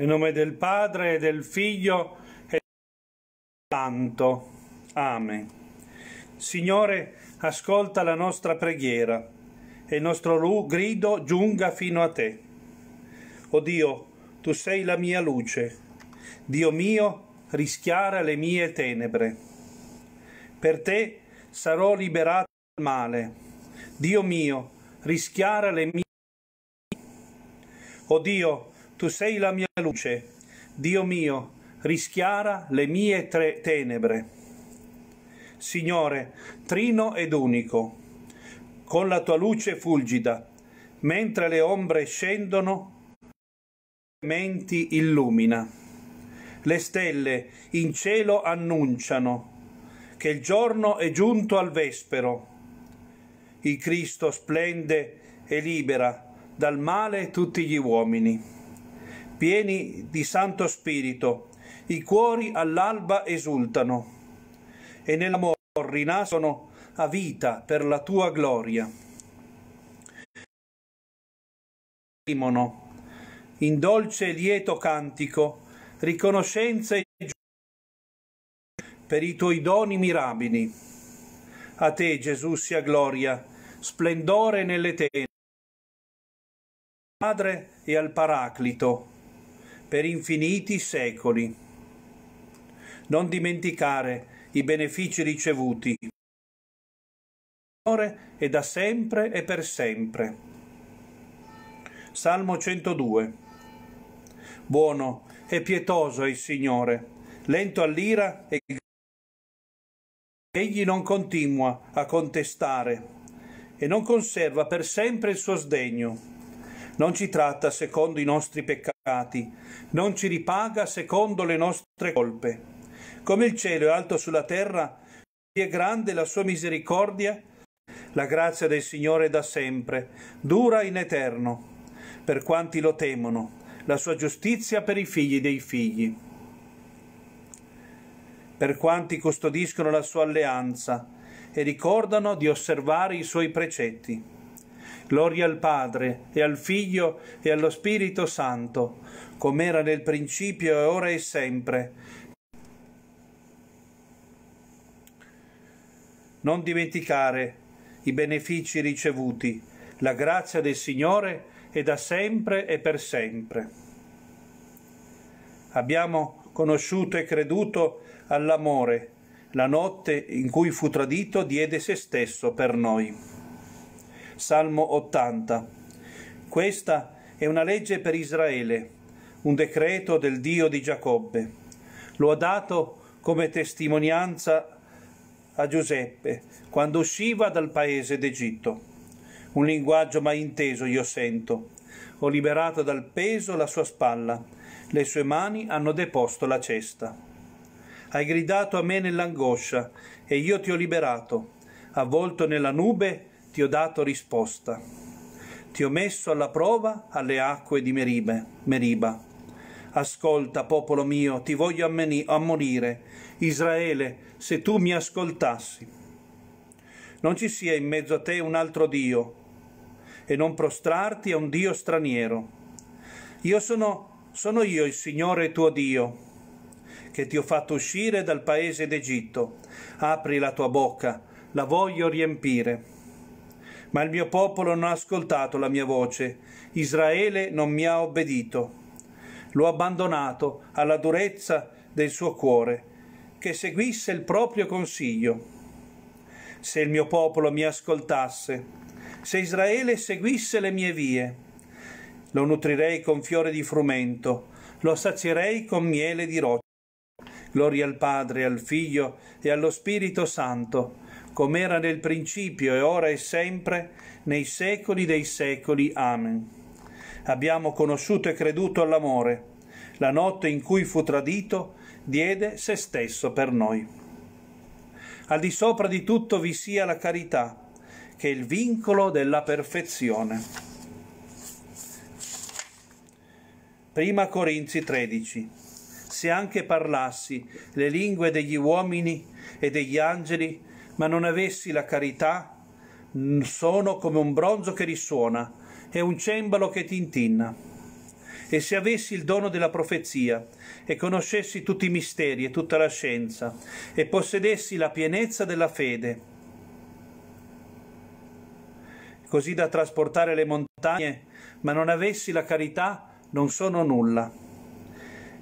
in nome del Padre, e del Figlio e del Santo. Amen. Signore, ascolta la nostra preghiera e il nostro grido giunga fino a te. O Dio, tu sei la mia luce. Dio mio, rischiara le mie tenebre. Per te sarò liberato dal male. Dio mio, rischiara le mie... tenebre. O Dio, tu sei la mia luce, Dio mio, rischiara le mie tre tenebre. Signore, trino ed unico, con la tua luce fulgida, mentre le ombre scendono, menti illumina. Le stelle in cielo annunciano che il giorno è giunto al vespero. Il Cristo splende e libera dal male tutti gli uomini pieni di Santo Spirito, i cuori all'alba esultano e nell'amore rinascono a vita per la tua gloria. In dolce e lieto cantico, riconoscenza e giustizia per i tuoi doni mirabili. A te, Gesù, sia gloria, splendore nelle tenebre, Madre e al Paraclito per infiniti secoli. Non dimenticare i benefici ricevuti. Signore è da sempre e per sempre. Salmo 102 Buono e pietoso è il Signore, lento all'ira e Egli non continua a contestare e non conserva per sempre il suo sdegno. Non ci tratta secondo i nostri peccati peccati, non ci ripaga secondo le nostre colpe. Come il cielo è alto sulla terra, è grande la sua misericordia, la grazia del Signore da sempre, dura in eterno, per quanti lo temono, la sua giustizia per i figli dei figli. Per quanti custodiscono la sua alleanza e ricordano di osservare i suoi precetti. Gloria al Padre e al Figlio e allo Spirito Santo, come era nel principio e ora e sempre. Non dimenticare i benefici ricevuti, la grazia del Signore è da sempre e per sempre. Abbiamo conosciuto e creduto all'amore, la notte in cui fu tradito diede se stesso per noi. Salmo 80. Questa è una legge per Israele, un decreto del Dio di Giacobbe. Lo ha dato come testimonianza a Giuseppe quando usciva dal paese d'Egitto. Un linguaggio mai inteso io sento. Ho liberato dal peso la sua spalla, le sue mani hanno deposto la cesta. Hai gridato a me nell'angoscia e io ti ho liberato. Avvolto nella nube ti ho dato risposta. Ti ho messo alla prova alle acque di Meribe, Meriba. Ascolta, popolo mio, ti voglio ammeni- ammonire. Israele, se tu mi ascoltassi. Non ci sia in mezzo a te un altro Dio, e non prostrarti a un Dio straniero. Io sono, sono io il Signore tuo Dio, che ti ho fatto uscire dal paese d'Egitto. Apri la tua bocca, la voglio riempire ma il mio popolo non ha ascoltato la mia voce, Israele non mi ha obbedito. L'ho abbandonato alla durezza del suo cuore, che seguisse il proprio consiglio. Se il mio popolo mi ascoltasse, se Israele seguisse le mie vie, lo nutrirei con fiore di frumento, lo sazierei con miele di roccia. Gloria al Padre, al Figlio e allo Spirito Santo come era nel principio e ora e sempre, nei secoli dei secoli. Amen. Abbiamo conosciuto e creduto all'amore. La notte in cui fu tradito, diede se stesso per noi. Al di sopra di tutto vi sia la carità, che è il vincolo della perfezione. Prima Corinzi 13 se anche parlassi le lingue degli uomini e degli angeli, ma non avessi la carità, sono come un bronzo che risuona e un cembalo che tintinna. E se avessi il dono della profezia e conoscessi tutti i misteri e tutta la scienza e possedessi la pienezza della fede, così da trasportare le montagne, ma non avessi la carità, non sono nulla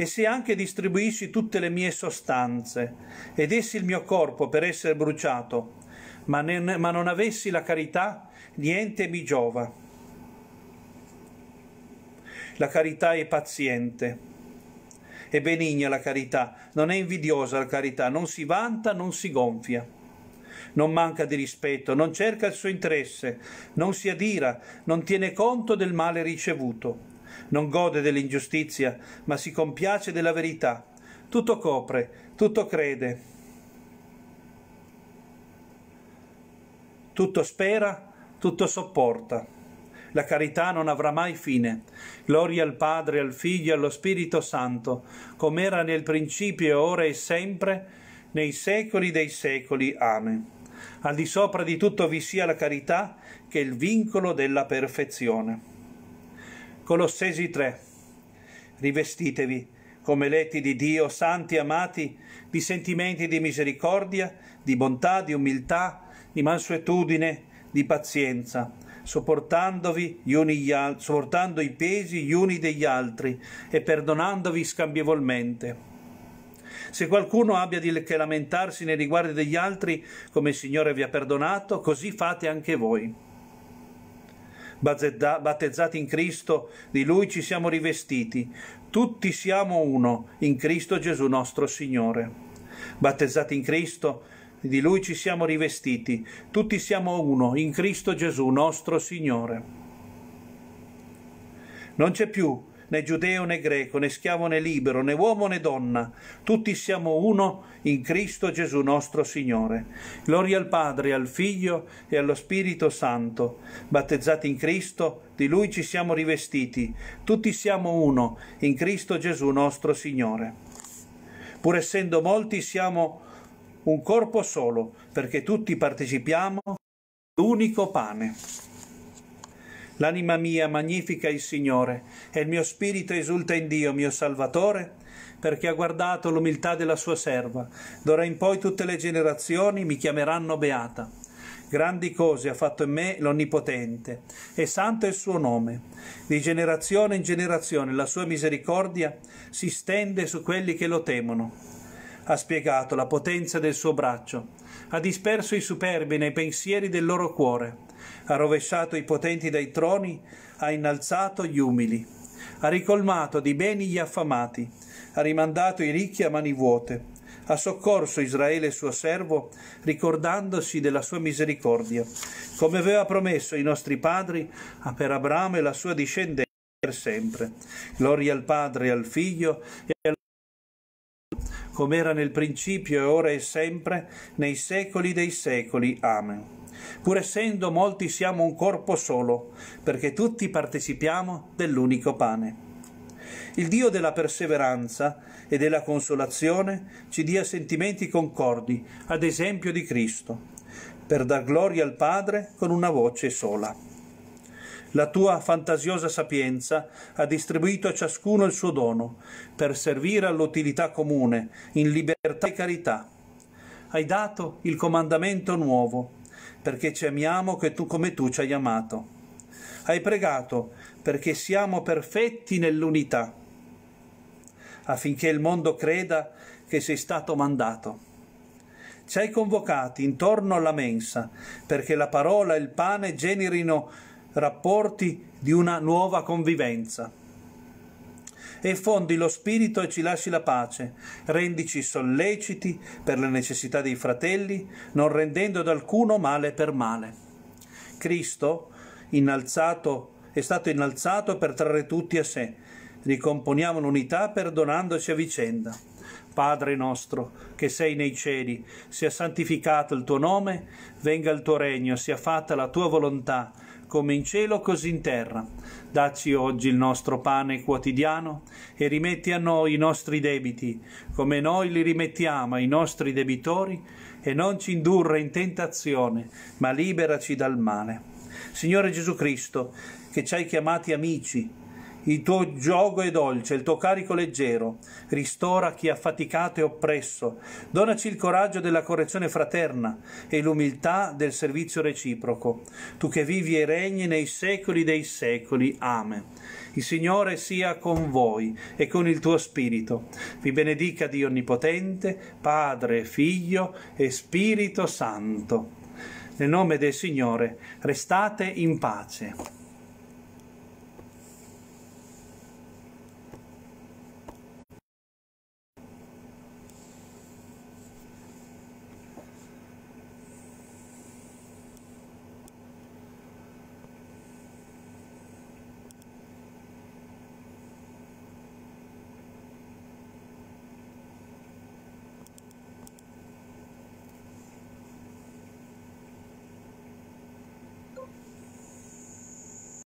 e se anche distribuissi tutte le mie sostanze e dessi il mio corpo per essere bruciato, ma, ne, ma non avessi la carità, niente mi giova. La carità è paziente. È benigna la carità, non è invidiosa la carità, non si vanta, non si gonfia. Non manca di rispetto, non cerca il suo interesse, non si adira, non tiene conto del male ricevuto non gode dell'ingiustizia, ma si compiace della verità. Tutto copre, tutto crede, tutto spera, tutto sopporta. La carità non avrà mai fine. Gloria al Padre, al Figlio e allo Spirito Santo, come era nel principio, ora e sempre, nei secoli dei secoli. Amen. Al di sopra di tutto vi sia la carità, che è il vincolo della perfezione. Colossesi 3. Rivestitevi, come letti di Dio, santi amati, di sentimenti di misericordia, di bontà, di umiltà, di mansuetudine, di pazienza, sopportandovi gli uni gli al- sopportando i pesi gli uni degli altri e perdonandovi scambievolmente. Se qualcuno abbia di che lamentarsi nei riguardi degli altri, come il Signore vi ha perdonato, così fate anche voi battezzati in Cristo, di Lui ci siamo rivestiti. Tutti siamo uno in Cristo Gesù nostro Signore. Battezzati in Cristo, di Lui ci siamo rivestiti. Tutti siamo uno in Cristo Gesù nostro Signore. Non c'è più né giudeo né greco, né schiavo né libero, né uomo né donna, tutti siamo uno in Cristo Gesù nostro Signore. Gloria al Padre, al Figlio e allo Spirito Santo. Battezzati in Cristo, di Lui ci siamo rivestiti, tutti siamo uno in Cristo Gesù nostro Signore. Pur essendo molti siamo un corpo solo, perché tutti partecipiamo all'unico pane. L'anima mia magnifica il Signore e il mio spirito esulta in Dio, mio Salvatore, perché ha guardato l'umiltà della sua serva. D'ora in poi tutte le generazioni mi chiameranno beata. Grandi cose ha fatto in me l'Onnipotente, e santo è il suo nome. Di generazione in generazione la sua misericordia si stende su quelli che lo temono. Ha spiegato la potenza del suo braccio, ha disperso i superbi nei pensieri del loro cuore ha rovesciato i potenti dai troni, ha innalzato gli umili, ha ricolmato di beni gli affamati, ha rimandato i ricchi a mani vuote, ha soccorso Israele suo servo, ricordandosi della sua misericordia, come aveva promesso i nostri padri, per Abramo e la sua discendenza per sempre. Gloria al Padre, al Figlio e al come era nel principio e ora e sempre, nei secoli dei secoli. Amen pur essendo molti siamo un corpo solo, perché tutti partecipiamo dell'unico pane. Il Dio della perseveranza e della consolazione ci dia sentimenti concordi, ad esempio di Cristo, per dar gloria al Padre con una voce sola. La tua fantasiosa sapienza ha distribuito a ciascuno il suo dono, per servire all'utilità comune, in libertà e carità. Hai dato il comandamento nuovo, perché ci amiamo tu, come tu ci hai amato. Hai pregato perché siamo perfetti nell'unità, affinché il mondo creda che sei stato mandato. Ci hai convocati intorno alla mensa perché la parola e il pane generino rapporti di una nuova convivenza e fondi lo spirito e ci lasci la pace. Rendici solleciti per le necessità dei fratelli, non rendendo ad alcuno male per male. Cristo, innalzato, è stato innalzato per trarre tutti a sé. Ricomponiamo l'unità perdonandoci a vicenda. Padre nostro, che sei nei cieli, sia santificato il tuo nome, venga il tuo regno, sia fatta la tua volontà come in cielo così in terra. Dacci oggi il nostro pane quotidiano e rimetti a noi i nostri debiti, come noi li rimettiamo ai nostri debitori, e non ci indurre in tentazione, ma liberaci dal male. Signore Gesù Cristo, che ci hai chiamati amici, il tuo gioco è dolce, il tuo carico leggero. Ristora chi ha faticato e oppresso. Donaci il coraggio della correzione fraterna e l'umiltà del servizio reciproco. Tu che vivi e regni nei secoli dei secoli. Amen. Il Signore sia con voi e con il tuo spirito. Vi benedica Dio Onnipotente, Padre, Figlio e Spirito Santo. Nel nome del Signore, restate in pace.